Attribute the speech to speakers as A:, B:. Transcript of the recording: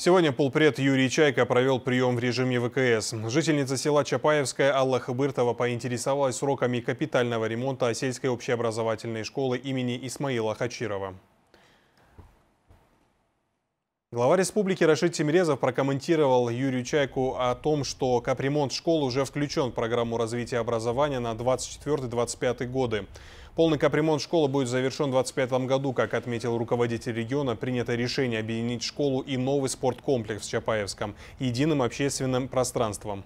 A: Сегодня полпред Юрий Чайка провел прием в режиме ВКС. Жительница села Чапаевская Алла Хабыртова поинтересовалась сроками капитального ремонта сельской общеобразовательной школы имени Исмаила Хачирова. Глава республики Рашид Тимрезов прокомментировал Юрию Чайку о том, что капремонт школ уже включен в программу развития образования на 24-25 годы. Полный капремонт школы будет завершен в 2025 году. Как отметил руководитель региона, принято решение объединить школу и новый спорткомплекс в Чапаевском единым общественным пространством.